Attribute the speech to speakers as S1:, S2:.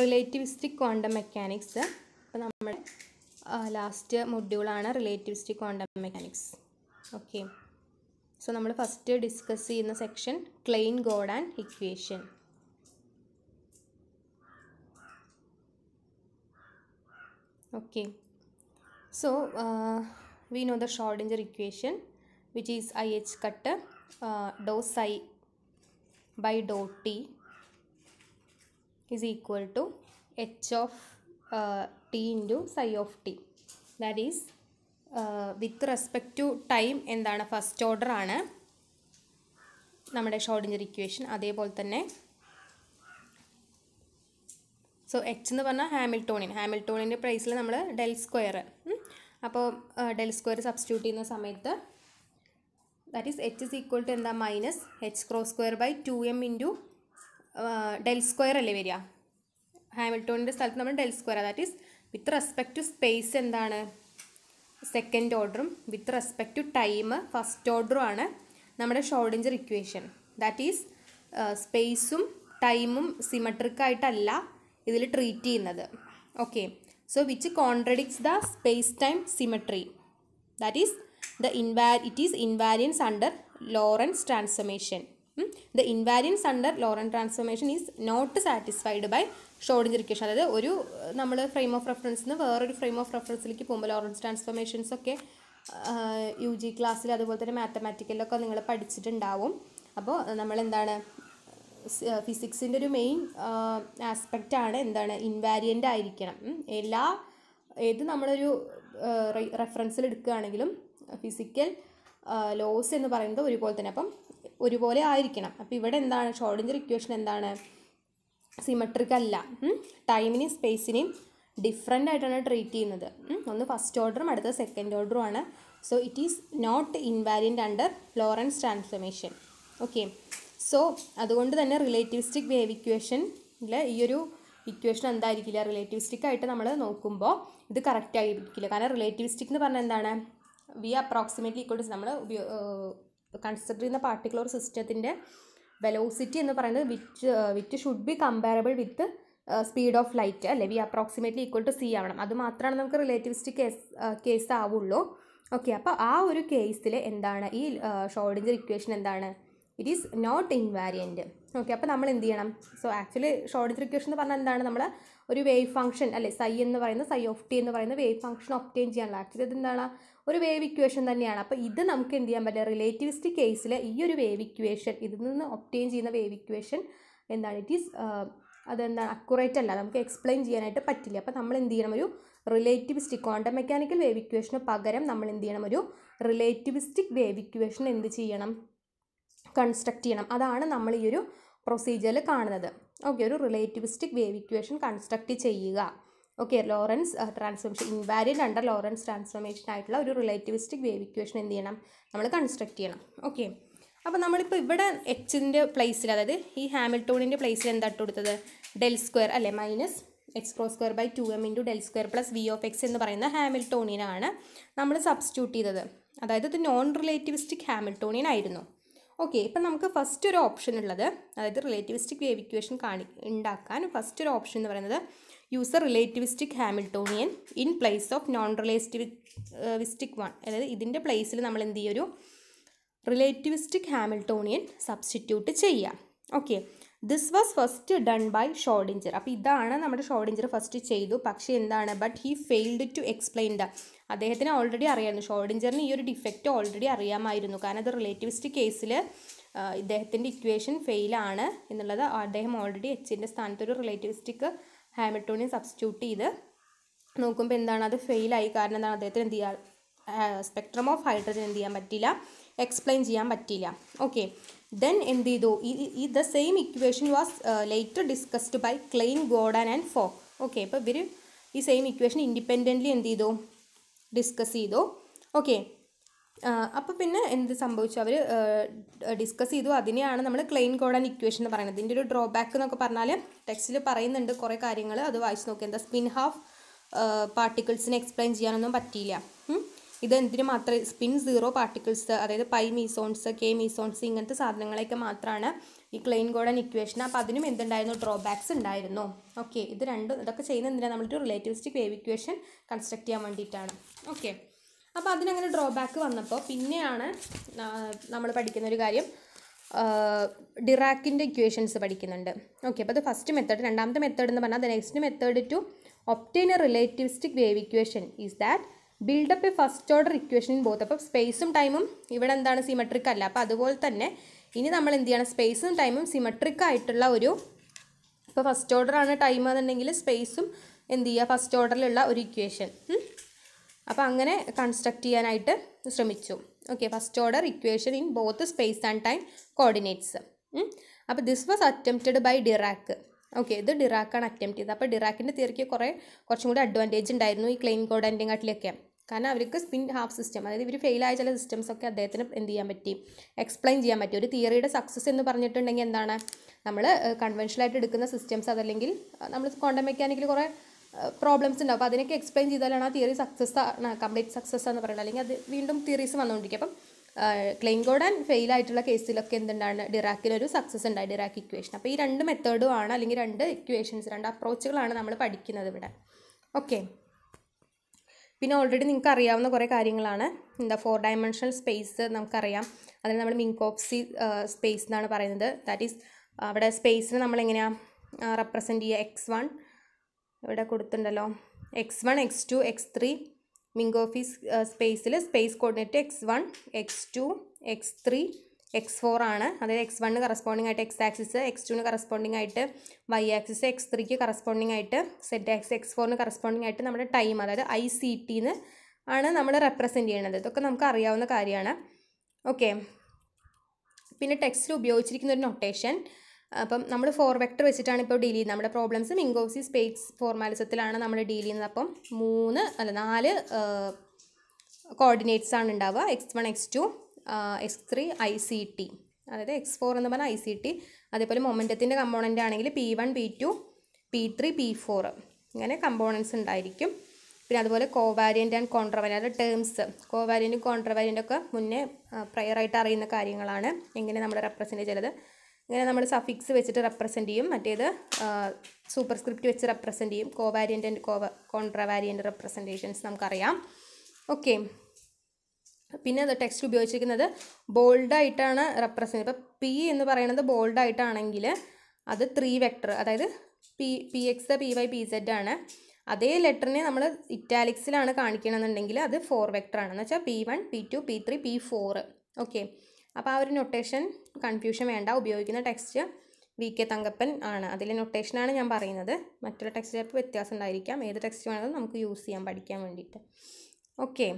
S1: Relativistic quantum mechanics അപ്പോൾ നമ്മുടെ last മൊഡ്യൂളാണ് relativistic quantum mechanics okay so നമ്മൾ ഫസ്റ്റ് ഡിസ്കസ് ചെയ്യുന്ന section Klein Gordon equation okay so we know the Schrodinger equation which is i h cut del psi by del t is equal to h of uh, t into psi of t. That is, uh, with respect to time എന്താണ് first order ആണ് നമ്മുടെ Schrödinger equation അതേപോലെ തന്നെ so H എന്ന് പറഞ്ഞാൽ Hamiltonian ഹാമിൽട്ടോണിൻ്റെ പ്രൈസിൽ നമ്മൾ ഡെൽ സ്ക്വയർ അപ്പോൾ ഡെൽ സ്ക്വയർ സബ്സ്റ്റിറ്റ്യൂട്ട് ചെയ്യുന്ന സമയത്ത് that is H is equal to എന്താ minus H cross square by two M into del square അല്ലേ വരിക ഹാമിൽട്ടോണിൻ്റെ സ്ഥലത്ത് നമ്മൾ del square that is with respect to space എന്താണ് സെക്കൻഡ് ഓർഡറും with respect to time first ഓർഡറും ആണ് നമ്മുടെ ഷോർഡിഞ്ചർ ഇക്വേഷൻ ദാറ്റ് ഈസ് സ്പേസും ടൈമും സിമട്രിക്കായിട്ടല്ല ഇതിൽ ട്രീറ്റ് ചെയ്യുന്നത് okay so which contradicts the space time symmetry that is the ഇൻവാ it is invariance under Lorentz transformation the invariance under Lorentz transformation is not satisfied by Schrodinger equation അതായത് ഒരു നമ്മൾ frame of റെഫറൻസിൽ നിന്ന് വേറൊരു frame of റെഫറൻസിലേക്ക് പോകുമ്പോൾ Lorentz transformations ഒക്കെ U G ക്ലാസ്സിൽ അതുപോലെ തന്നെ മാത്തമാറ്റിക്കലൊക്കെ നിങ്ങൾ പഠിച്ചിട്ടുണ്ടാവും അപ്പോൾ നമ്മളെന്താണ് ഫിസിക്സിൻ്റെ ഒരു മെയിൻ ആസ്പെക്റ്റാണ് എന്താണ് ഇൻവാരിയൻ്റ് ആയിരിക്കണം എല്ലാ ഏത് നമ്മളൊരു റെഫറൻസിൽ എടുക്കുകയാണെങ്കിലും ഫിസിക്കൽ ലോസ് എന്ന് പറയുന്നത് ഒരുപോലെ തന്നെ അപ്പം ഒരുപോലെ ആയിരിക്കണം അപ്പോൾ ഇവിടെ എന്താണ് ഷോഡിൻ്റെ ഇക്വേഷൻ എന്താണ് സിമെട്രിക് അല്ല ടൈമിനെയും സ്പേസിനെയും ഡിഫറെൻ്റ് ആയിട്ടാണ് ട്രീറ്റ് ചെയ്യുന്നത് ഒന്ന് ഫസ്റ്റ് ഓർഡറും അടുത്ത സെക്കൻഡ് ഓർഡറും ആണ് so it is not invariant under Lorentz transformation okay so അതുകൊണ്ട് തന്നെ റിലേറ്റീവിസ്റ്റിക് വേവ് ഇക്വേഷനിൽ ഈ ഒരു ഇക്വേഷൻ എന്തായിരിക്കില്ല റിലേറ്റീവിസ്റ്റിക് ആയിട്ട് നമ്മൾ നോക്കുമ്പോൾ ഇത് കറക്റ്റ് ആയിരിക്കില്ല കാരണം റിലേറ്റീവിസ്റ്റിക് എന്ന് പറഞ്ഞാൽ എന്താണ് വി അപ്രോക്സിമേറ്റ്ലി ടു നമ്മൾ ഉപയോ കൺസിഡർ ചെയ്യുന്ന പാർട്ടിക്കുലർ സിസ്റ്റത്തിൻ്റെ വെലോസിറ്റി എന്ന് പറയുന്നത് with with should be comparable with speed of light അല്ലെ V approximately equal to C ആവണം അത് മാത്രമാണ് നമുക്ക് റിലേറ്റിവിസ്റ്റിക് കേസ് കേസ് ആവുള്ളൂ ഓക്കെ അപ്പോൾ ആ ഒരു കേസിൽ എന്താണ് ഈ ഷോർഡിഞ്ചർ ഇക്വേഷൻ എന്താണ് it is not invariant okay അപ്പോൾ നമ്മൾ എന്ത് ചെയ്യണം സോ ആക്ച്വലി ഷോർഡിഞ്ചർ ഇക്വേഷൻ എന്ന് പറഞ്ഞാൽ എന്താണ് നമ്മൾ ഒരു വേവ് ഫംഗ്ഷൻ അല്ലെ സൈ എന്ന് പറയുന്ന സൈ ഓഫ് ടി എന്ന് പറയുന്ന വേവ് ഫംഗ്ഷൻ ഒപ്റ്റെയിൻ ചെയ്യാനുള്ള ആക്ച്വലി അത് എന്താണ് ഒരു വേവ് ഇക്വേഷൻ തന്നെയാണ് അപ്പോൾ ഇത് നമുക്ക് എന്ത് ചെയ്യാൻ പറ്റില്ല റിലേറ്റിവിസ്റ്റിക് കേസിൽ ഈ ഒരു വേവ് ഇക്വേഷൻ ഇതിൽ നിന്ന് ഒപ്റ്റെയിൻ ചെയ്യുന്ന വേവ് ഇക്വേഷൻ എന്താണ് ഇറ്റ് ഈസ് അതെന്താണ് അക്കുറേറ്റ് അല്ല നമുക്ക് എക്സ്പ്ലെയിൻ ചെയ്യാനായിട്ട് പറ്റില്ല അപ്പോൾ നമ്മൾ എന്ത് ചെയ്യണം ഒരു റിലേറ്റിവിസ്റ്റിക് ക്വാണ്ടം മെക്കാനിക്കൽ വേവ് ഇക്വേഷന് പകരം നമ്മൾ എന്ത് ചെയ്യണം ഒരു റിലേറ്റിവിസ്റ്റിക് വേവ് ഇക്വേഷൻ എന്ത് ചെയ്യണം കൺസ്ട്രക്റ്റ് ചെയ്യണം അതാണ് നമ്മൾ ഈ ഒരു പ്രൊസീജിയറിൽ കാണുന്നത് ഓക്കെ ഒരു റിലേറ്റിവിസ്റ്റിക് വേവ് ഇക്വേഷൻ കൺസ്ട്രക്റ്റ് ചെയ്യുക okay Lorentz transformation invalid under Lorentz transformation ആയിട്ടുള്ള ഒരു റിലേറ്റിവിസ്റ്റിക് വേവ് ഇക്വേഷൻ എന്ത് ചെയ്യണം നമ്മൾ കൺസ്ട്രക്ട് ചെയ്യണം ഓക്കെ അപ്പോൾ നമ്മളിപ്പോൾ ഇവിടെ എച്ചിൻ്റെ പ്ലേസിൽ അതായത് ഈ ഹാമിൽട്ടോണിൻ്റെ പ്ലേസിൽ എന്താ ഇട്ട് കൊടുത്തത് ഡെൽ സ്ക്വയർ അല്ലെ minus X cross square by two M into del square plus V of X എന്ന് പറയുന്ന ഹാമിൽട്ടോണിയനാണ് നമ്മൾ സബ്സ്റ്റിറ്റ്യൂട്ട് ചെയ്തത് അതായത് ഇത് നോൺ റിലേറ്റിവിസ്റ്റിക് ഹാമിൽട്ടോണിയൻ ആയിരുന്നു ഓക്കെ ഇപ്പം നമുക്ക് ഫസ്റ്റ് ഒരു ഓപ്ഷൻ ഉള്ളത് അതായത് റിലേറ്റിവിസ്റ്റിക് വേവ് ഇക്വേഷൻ കാണി ഉണ്ടാക്കാൻ ഫസ്റ്റ് ഒരു ഓപ്ഷൻ എന്ന് പറയുന്നത് use a relativistic Hamiltonian in place of non relativistic one അതായത് ഇതിൻ്റെ പ്ലേസിൽ നമ്മൾ എന്ത് ചെയ്യൊരു ഒരു റിലേറ്റിവിസ്റ്റിക് ഹാമിൽട്ടോണിയൻ സബ്സ്റ്റിറ്റ്യൂട്ട് ചെയ്യാം okay this was first done by Schrodinger അപ്പോൾ ഇതാണ് നമ്മുടെ ഷോഡിഞ്ചർ ഫസ്റ്റ് ചെയ്തു പക്ഷേ എന്താണ് but he failed to explain the അദ്ദേഹത്തിന് ഓൾറെഡി അറിയാമായിരുന്നു ഷോഡിഞ്ചറിന് ഈ ഒരു ഡിഫക്റ്റ് ഓൾറെഡി അറിയാമായിരുന്നു കാരണം അത് റിലേറ്റിവിസ്റ്റിക് കേസിൽ ഇദ്ദേഹത്തിൻ്റെ ഇക്വേഷൻ ഫെയിലാണ് എന്നുള്ളത് അദ്ദേഹം ഓൾറെഡി എച്ചിൻ്റെ സ്ഥാനത്ത് ഒരു റിലേറ്റിവിസ്റ്റിക് ഹാമിൽട്ടോണിയം സബ്സ്റ്റിറ്റ്യൂട്ട് ചെയ്ത് നോക്കുമ്പോൾ എന്താണ് അത് ഫെയിലായി കാരണം എന്താണ് അദ്ദേഹത്തിന് എന്ത് ചെയ്യുക സ്പെക്ട്രം ഓഫ് ഹൈഡ്രജൻ എന്ത് ചെയ്യാൻ പറ്റില്ല എക്സ്പ്ലെയിൻ ചെയ്യാൻ പറ്റില്ല ഓക്കെ ദെൻ എന്ത് ചെയ്തു ഈ the same equation was later discussed by Klein Gordon and Fock okay അപ്പോൾ ഇവർ ഈ സെയിം ഇക്വേഷൻ ഇൻഡിപെൻഡൻ്റ്ലി എന്ത് ചെയ്തു ഡിസ്കസ് ചെയ്തു ഓക്കെ അപ്പോൾ പിന്നെ എന്ത് സംഭവിച്ചു അവർ ഡിസ്കസ് ചെയ്തു അതിനെയാണ് നമ്മൾ ക്ലെയിൻ കോഡ് ആൻഡ് ഇക്വേഷൻ എന്ന് പറയുന്നത് ഇതിൻ്റെ ഒരു ഡ്രോബാക്ക് എന്നൊക്കെ പറഞ്ഞാൽ ടെക്സ്റ്റിൽ പറയുന്നുണ്ട് കുറേ കാര്യങ്ങൾ അത് വായിച്ച് നോക്കി എന്താ സ്പിൻ ഹാഫ് പാർട്ടിക്കിൾസിനെ എക്സ്പ്ലെയിൻ ചെയ്യാനൊന്നും പറ്റിയില്ല ഇത് എന്തിന് മാത്രമേ സ്പിൻ സീറോ പാർട്ടിക്കിൾസ് അതായത് പൈ മീസോൺസ് കെ മീസോൺസ് ഇങ്ങനത്തെ സാധനങ്ങളെയൊക്കെ മാത്രമാണ് ഈ ക്ലെയിൻ ഗോഡൻ ഇക്വേഷൻ അപ്പോൾ അതിനും എന്തുണ്ടായിരുന്നു ഡ്രോബാക്സ് ഉണ്ടായിരുന്നു ഓക്കെ ഇത് രണ്ടും ഇതൊക്കെ ചെയ്യുന്ന എന്തിനാണ് നമ്മളൊരു റിലേറ്റീവ്സ്റ്റിക് വേവ് ഇക്വേഷൻ കൺസ്ട്രക്ട് ചെയ്യാൻ വേണ്ടിയിട്ടാണ് ഓക്കെ അപ്പോൾ അതിനങ്ങനെ ഡ്രോബാക്ക് വന്നപ്പോൾ പിന്നെയാണ് നമ്മൾ പഠിക്കുന്ന ഒരു കാര്യം ഡിറാക്കിൻ്റെ ഇക്വേഷൻസ് പഠിക്കുന്നുണ്ട് ഓക്കെ അപ്പോൾ അത് ഫസ്റ്റ് മെത്തേഡ് രണ്ടാമത്തെ മെത്തേഡ് എന്ന് പറഞ്ഞാൽ the next method to obtain a relativistic wave equation is that build up a first order equation in both അപ്പോൾ സ്പേസും ടൈമും ഇവിടെ എന്താണ് സിമെട്രിക് അല്ല അപ്പോൾ അതുപോലെ തന്നെ ഇനി നമ്മൾ എന്ത് ചെയ്യണം സ്പേസും ടൈമും സിമെട്രിക് ആയിട്ടുള്ള ഒരു ഇപ്പോൾ ഫസ്റ്റ് ഓർഡർ ആണ് ടൈം എന്നുണ്ടെങ്കിൽ സ്പേസും എന്ത് ചെയ്യുക ഫസ്റ്റ് ഓർഡറിലുള്ള ഒരു ഇക്വേഷൻ അപ്പോൾ അങ്ങനെ കൺസ്ട്രക്റ്റ് ചെയ്യാനായിട്ട് ശ്രമിച്ചു okay first order equation in both space and time coordinates അപ്പോൾ this was attempted by Dirac okay ഇത് ഡിറാക്കാണ് അറ്റംപ്റ്റ് ചെയ്തത് അപ്പോൾ ഡിറാക്കിൻ്റെ തീർക്ക് കുറേ കുറച്ചും കൂടി അഡ്വാൻറ്റേജ് ഉണ്ടായിരുന്നു ഈ ക്ലെയിൻ കോഡൻ്റിങ് കാട്ടിലൊക്കെ കാരണം അവർക്ക് സ്പിൻ ഹാഫ് സിസ്റ്റം അതായത് ഇവർ ഫെയിലായ ചില സിസ്റ്റംസ് ഒക്കെ അദ്ദേഹത്തിന് എന്ത് ചെയ്യാൻ പറ്റി എക്സ്പ്ലെയിൻ ചെയ്യാൻ പറ്റി ഒരു തിയറിയുടെ സക്സസ് എന്ന് പറഞ്ഞിട്ടുണ്ടെങ്കിൽ എന്താണ് നമ്മൾ കൺവെൻഷനായിട്ട് എടുക്കുന്ന സിസ്റ്റംസ് അതല്ലെങ്കിൽ നമ്മൾ ക്വാണ്ടം മെക്കാനിക്കിൽ കുറേ പ്രോബ്ലംസ് ഉണ്ടാവും അപ്പോൾ അതിനൊക്കെ എക്സ്പ്ലെയിൻ ചെയ്താലാണ് ആ തിയറി സക്സസ് ആണ് കംപ്ലീറ്റ് സക്സസ് എന്ന് പറയുന്നത് അല്ലെങ്കിൽ അത് വീണ്ടും തിയറീസ് വന്നുകൊണ്ടിരിക്കും അപ്പം ക്ലെയിം കോഡ് ആൻഡ് ഫെയിൽ ആയിട്ടുള്ള കേസിലൊക്കെ എന്തുണ്ടാണ് ഡിറാക്കിലൊരു സക്സസ് ഉണ്ടായി ഡിറാക്ക് ഇക്വേഷൻ അപ്പോൾ ഈ രണ്ട് മെത്തേഡും ആണ് അല്ലെങ്കിൽ രണ്ട് ഇക്വേഷൻസ് രണ്ട് അപ്രോച്ചുകളാണ് നമ്മൾ പഠിക്കുന്നത് ഇവിടെ ഓക്കെ പിന്നെ ഓൾറെഡി നിങ്ങൾക്ക് അറിയാവുന്ന കുറേ കാര്യങ്ങളാണ് എന്താ ഫോർ ഡയമെൻഷണൽ സ്പേസ് നമുക്കറിയാം അതിൽ നമ്മൾ മിങ്കോപ്സി സ്പേസ് എന്നാണ് പറയുന്നത് ദാറ്റ് ഈസ് അവിടെ സ്പേസിനെ നമ്മൾ എങ്ങനെയാണ് റെപ്രസെൻറ്റ് ചെയ്യുക എക്സ് വൺ ഇവിടെ കൊടുത്തിട്ടുണ്ടല്ലോ X one X two X three ഓഫീസ് സ്പേസിൽ space coordinate X one X two X three X four ആണ് അതായത് എക്സ് വണ്ണിന് കറസ്പോണ്ടിങ് ആയിട്ട് എക്സ് ആക്സിസ് എക്സ് ടുവിന് കറസ്പോണ്ടിങ് ആയിട്ട് വൈ ആക്സിസ് എക്സ് ത്രീക്ക് കറസ്പോണ്ടിങ് ആയിട്ട് സെറ്റ് ആക്സ് എക്സ് ഫോറിന് കറസ്പോണ്ടിങ് ആയിട്ട് നമ്മുടെ ടൈം അതായത് ഐ സി ടിന്ന് ആണ് നമ്മൾ റെപ്രസെൻറ്റ് ചെയ്യണത് ഇതൊക്കെ നമുക്ക് അറിയാവുന്ന കാര്യമാണ് ഓക്കെ പിന്നെ ടെക്സ്റ്റിൽ ഉപയോഗിച്ചിരിക്കുന്ന ഒരു നൊട്ടേഷൻ അപ്പം നമ്മൾ ഫോർ വെക്ടർ വെച്ചിട്ടാണ് ഇപ്പോൾ ഡീൽ ചെയ്യുന്നത് നമ്മുടെ പ്രോബ്ലംസ് മിങ്കോസി സ്പേസ് ഫോർമാലിസത്തിലാണ് നമ്മൾ ഡീൽ ചെയ്യുന്നത് അപ്പം മൂന്ന് അല്ല നാല് കോർഡിനേറ്റ്സ് ആണ് ഉണ്ടാവുക X one X two X three I C T അതായത് എക്സ് ഫോർ എന്ന് പറഞ്ഞാൽ ഐ സി ടി അതേപോലെ മൊമെൻറ്റത്തിൻ്റെ കമ്പോണൻ്റ് ആണെങ്കിൽ P one P two P three P four ഇങ്ങനെ കമ്പോണൻസ് ഉണ്ടായിരിക്കും പിന്നെ അതുപോലെ കോവാരിയൻ്റ് ആൻഡ് കോൺട്രവാരിയൻ്റ് അതായത് ടേംസ് കോവാരിയൻ്റും കോൺട്രവാരിയൻ്റും ഒക്കെ മുന്നേ പ്രയറായിട്ട് അറിയുന്ന കാര്യങ്ങളാണ് എങ്ങനെ നമ്മൾ റെപ്രസെൻറ്റ് ചെയ്തത് ഇങ്ങനെ നമ്മൾ സഫിക്സ് വെച്ചിട്ട് റെപ്രസെൻ്റ് ചെയ്യും മറ്റേത് സൂപ്പർ സ്ക്രിപ്റ്റ് വെച്ച് റെപ്രസെൻ്റ് ചെയ്യും കോവാരിയൻ്റ് ആൻഡ് കോവ കോൺട്രവാരിയൻ്റ് റെപ്രസെൻറ്റേഷൻസ് നമുക്കറിയാം ഓക്കെ പിന്നെ അത് ടെക്സ്റ്റ് ഉപയോഗിച്ചിരിക്കുന്നത് ബോൾഡായിട്ടാണ് റെപ്രസെൻ്റ് ഇപ്പം പി എന്ന് പറയുന്നത് ബോൾഡായിട്ടാണെങ്കിൽ അത് ത്രീ വെക്ടർ അതായത് P P X P Y P Z ആണ് അതേ ലെറ്ററിനെ നമ്മൾ ഇറ്റാലിക്സിലാണ് കാണിക്കണമെന്നുണ്ടെങ്കിൽ അത് ഫോർ വെക്ടറാണ് എന്ന് വെച്ചാൽ P one P two P three P four okay അപ്പോൾ ആ ഒരു നൊട്ടേഷൻ കൺഫ്യൂഷൻ വേണ്ട ഉപയോഗിക്കുന്ന ടെക്സ്റ്റ് വി കെ തങ്കപ്പൻ ആണ് അതിലെ നൊട്ടേഷനാണ് ഞാൻ പറയുന്നത് മറ്റുള്ള ടെക്സ്റ്റ് ചിലപ്പോൾ വ്യത്യാസം ഉണ്ടായിരിക്കാം ഏത് ടെക്സ്റ്റ് വേണമെങ്കിലും നമുക്ക് യൂസ് ചെയ്യാൻ പഠിക്കാൻ വേണ്ടിയിട്ട് ഓക്കെ